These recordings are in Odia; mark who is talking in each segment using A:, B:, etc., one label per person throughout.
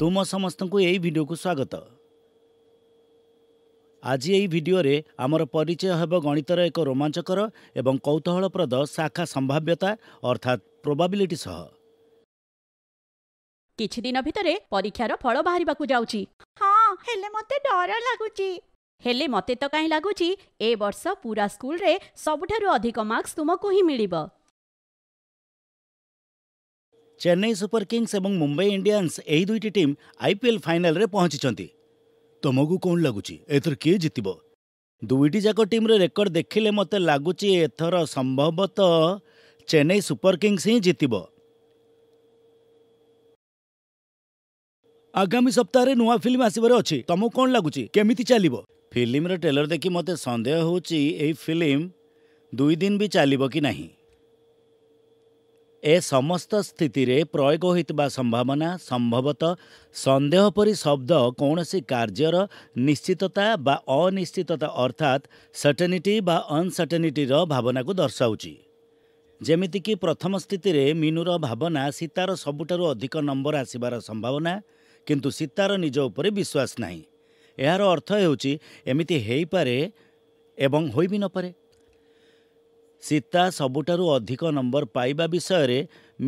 A: ତୁମ ସମସ୍ତଙ୍କୁ ଏହି ଭିଡ଼ିଓକୁ ସ୍ୱାଗତ ଆଜି ଏହି ଭିଡ଼ିଓରେ ଆମର ପରିଚୟ ହେବ ଗଣିତର ଏକ ରୋମାଞ୍ଚକର ଏବଂ କୌତୁହଳପ୍ରଦ ଶାଖା ସମ୍ଭାବ୍ୟତା ଅର୍ଥାତ୍ ପ୍ରୋବାବିଲିଟି ସହ କିଛି ଦିନ ଭିତରେ ପରୀକ୍ଷାର ଫଳ ବାହାରିବାକୁ ଯାଉଛି ହଁ ହେଲେ ମୋତେ ଡର ଲାଗୁଛି ହେଲେ ମୋତେ ତ କାହିଁ ଲାଗୁଛି ଏ ବର୍ଷ ପୁରା ସ୍କୁଲରେ ସବୁଠାରୁ ଅଧିକ ମାର୍କସ୍ ତୁମକୁ ହିଁ ମିଳିବ ଚେନ୍ନାଇ ସୁପର କିଙ୍ଗସ୍ ଏବଂ ମୁମ୍ବାଇ ଇଣ୍ଡିଆନ୍ସ ଏହି ଦୁଇଟି ଟିମ୍ ଆଇପିଏଲ୍ ଫାଇନାଲ୍ରେ ପହଞ୍ଚିଛନ୍ତି ତୁମକୁ କ'ଣ ଲାଗୁଛି ଏଥର କିଏ ଜିତିବ ଦୁଇଟି ଯାକ ଟିମ୍ର ରେକର୍ଡ଼ ଦେଖିଲେ ମୋତେ ଲାଗୁଛି ଏଥର ସମ୍ଭବତଃ ଚେନ୍ନାଇ ସୁପର କିଙ୍ଗସ୍ ହିଁ ଜିତିବ ଆଗାମୀ ସପ୍ତାହରେ ନୂଆ ଫିଲ୍ମ ଆସିବାର ଅଛି ତମକୁ କ'ଣ ଲାଗୁଛି କେମିତି ଚାଲିବ ଫିଲ୍ମର ଟ୍ରେଲର ଦେଖି ମୋତେ ସନ୍ଦେହ ହେଉଛି ଏହି ଫିଲ୍ମ ଦୁଇ ଦିନ ବି ଚାଲିବ କି ନାହିଁ ଏ ସମସ୍ତ ସ୍ଥିତିରେ ପ୍ରୟୋଗ ହୋଇଥିବା ସମ୍ଭାବନା ସମ୍ଭବତଃ ସନ୍ଦେହ ପରି ଶବ୍ଦ କୌଣସି କାର୍ଯ୍ୟର ନିଶ୍ଚିତତା ବା ଅନିଶ୍ଚିତତା ଅର୍ଥାତ୍ ସର୍ଟେନିଟି ବା ଅନ୍ସର୍ଟେନିଟିର ଭାବନାକୁ ଦର୍ଶାଉଛି ଯେମିତିକି ପ୍ରଥମ ସ୍ଥିତିରେ ମିନୁର ଭାବନା ସୀତାର ସବୁଠାରୁ ଅଧିକ ନମ୍ବର ଆସିବାର ସମ୍ଭାବନା କିନ୍ତୁ ସୀତାର ନିଜ ଉପରେ ବିଶ୍ୱାସ ନାହିଁ ଏହାର ଅର୍ଥ ହେଉଛି ଏମିତି ହୋଇପାରେ ଏବଂ ହୋଇ ବି ନପାରେ ସୀତା ସବୁଠାରୁ ଅଧିକ ନମ୍ବର ପାଇବା ବିଷୟରେ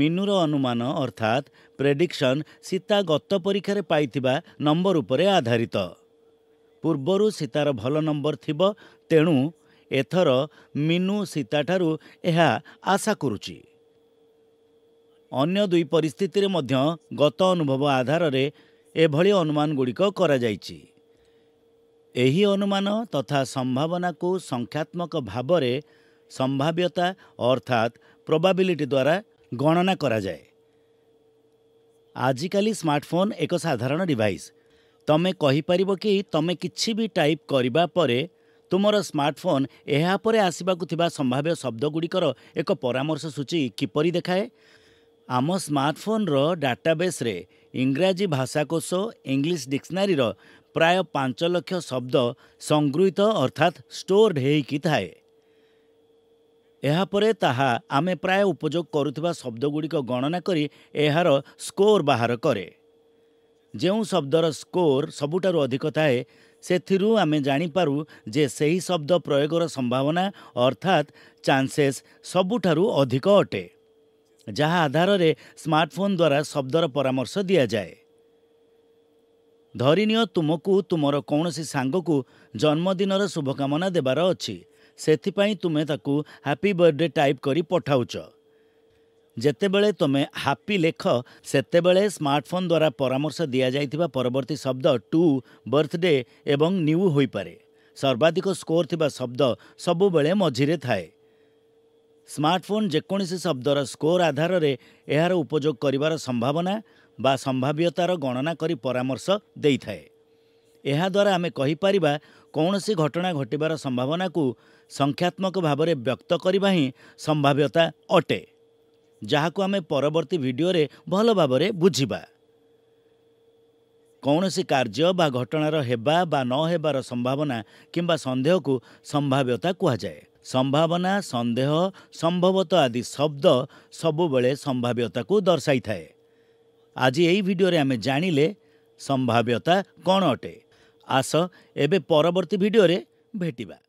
A: ମିନୁର ଅନୁମାନ ଅର୍ଥାତ୍ ପ୍ରେଡିକ୍ସନ୍ ସୀତା ଗତ ପରୀକ୍ଷାରେ ପାଇଥିବା ନମ୍ବର ଉପରେ ଆଧାରିତ ପୂର୍ବରୁ ସୀତାର ଭଲ ନମ୍ବର ଥିବ ତେଣୁ ଏଥର ମିନୁ ସୀତାଠାରୁ ଏହା ଆଶା କରୁଛି ଅନ୍ୟ ଦୁଇ ପରିସ୍ଥିତିରେ ମଧ୍ୟ ଗତ ଅନୁଭବ ଆଧାରରେ ଏଭଳି ଅନୁମାନଗୁଡ଼ିକ କରାଯାଇଛି ଏହି ଅନୁମାନ ତଥା ସମ୍ଭାବନାକୁ ସଂଖ୍ୟାତ୍ମକ ଭାବରେ ସମ୍ଭାବ୍ୟତା ଅର୍ଥାତ୍ ପ୍ରୋବାବିଲିଟି ଦ୍ୱାରା ଗଣନା କରାଯାଏ ଆଜିକାଲି ସ୍ମାର୍ଟଫୋନ୍ ଏକ ସାଧାରଣ ଡିଭାଇସ୍ ତୁମେ କହିପାରିବ କି ତୁମେ କିଛି ବି ଟାଇପ୍ କରିବା ପରେ ତୁମର ସ୍ମାର୍ଟଫୋନ୍ ଏହାପରେ ଆସିବାକୁ ଥିବା ସମ୍ଭାବ୍ୟ ଶବ୍ଦଗୁଡ଼ିକର ଏକ ପରାମର୍ଶ ସୂଚୀ କିପରି ଦେଖାଏ ଆମ ସ୍ମାର୍ଟଫୋନ୍ର ଡାଟାବେସ୍ରେ ଇଂରାଜୀ ଭାଷାକୋଷ ଇଂଲିଶ ଡିକ୍ସନାରୀର ପ୍ରାୟ ପାଞ୍ଚ ଲକ୍ଷ ଶବ୍ଦ ସଂଗୃହୀତ ଅର୍ଥାତ୍ ଷ୍ଟୋର୍ଡ଼ ହୋଇକି ଥାଏ ଏହାପରେ ତାହା ଆମେ ପ୍ରାୟ ଉପଯୋଗ କରୁଥିବା ଶବ୍ଦଗୁଡ଼ିକ ଗଣନା କରି ଏହାର ସ୍କୋର ବାହାର କରେ ଯେଉଁ ଶବ୍ଦର ସ୍କୋର ସବୁଠାରୁ ଅଧିକ ଥାଏ ସେଥିରୁ ଆମେ ଜାଣିପାରୁ ଯେ ସେହି ଶବ୍ଦ ପ୍ରୟୋଗର ସମ୍ଭାବନା ଅର୍ଥାତ୍ ଚାନ୍ସେସ୍ ସବୁଠାରୁ ଅଧିକ ଅଟେ ଯାହା ଆଧାରରେ ସ୍ମାର୍ଟଫୋନ୍ ଦ୍ୱାରା ଶବ୍ଦର ପରାମର୍ଶ ଦିଆଯାଏ ଧରିନିଅ ତୁମକୁ ତୁମର କୌଣସି ସାଙ୍ଗକୁ ଜନ୍ମଦିନର ଶୁଭକାମନା ଦେବାର ଅଛି ସେଥିପାଇଁ ତୁମେ ତାକୁ ହାପି ବର୍ଥଡ଼େ ଟାଇପ୍ କରି ପଠାଉଛ ଯେତେବେଳେ ତୁମେ ହାପି ଲେଖ ସେତେବେଳେ ସ୍ମାର୍ଟଫୋନ୍ ଦ୍ୱାରା ପରାମର୍ଶ ଦିଆଯାଇଥିବା ପରବର୍ତ୍ତୀ ଶବ୍ଦ ଟୁ ବର୍ଥଡ଼େ ଏବଂ ନ୍ୟୁ ହୋଇପାରେ ସର୍ବାଧିକ ସ୍କୋର ଥିବା ଶବ୍ଦ ସବୁବେଳେ ମଝିରେ ଥାଏ ସ୍ମାର୍ଟଫୋନ୍ ଯେକୌଣସି ଶବ୍ଦର ସ୍କୋର ଆଧାରରେ ଏହାର ଉପଯୋଗ କରିବାର ସମ୍ଭାବନା ବା ସମ୍ଭାବ୍ୟତାର ଗଣନା କରି ପରାମର୍ଶ ଦେଇଥାଏ ଏହାଦ୍ୱାରା ଆମେ କହିପାରିବା କୌଣସି ଘଟଣା ଘଟିବାର ସମ୍ଭାବନାକୁ ସଂଖ୍ୟାତ୍ମକ ଭାବରେ ବ୍ୟକ୍ତ କରିବା ହିଁ ସମ୍ଭାବ୍ୟତା ଅଟେ ଯାହାକୁ ଆମେ ପରବର୍ତ୍ତୀ ଭିଡ଼ିଓରେ ଭଲ ଭାବରେ ବୁଝିବା କୌଣସି କାର୍ଯ୍ୟ ବା ଘଟଣାର ହେବା ବା ନ ହେବାର ସମ୍ଭାବନା କିମ୍ବା ସନ୍ଦେହକୁ ସମ୍ଭାବ୍ୟତା କୁହାଯାଏ ସମ୍ଭାବନା ସନ୍ଦେହ ସମ୍ଭବତଃ ଆଦି ଶବ୍ଦ ସବୁବେଳେ ସମ୍ଭାବ୍ୟତାକୁ ଦର୍ଶାଇଥାଏ ଆଜି ଏହି ଭିଡ଼ିଓରେ ଆମେ ଜାଣିଲେ ସମ୍ଭାବ୍ୟତା କ'ଣ ଅଟେ ଆସ ଏବେ ପରବର୍ତ୍ତୀ ଭିଡ଼ିଓରେ ଭେଟିବା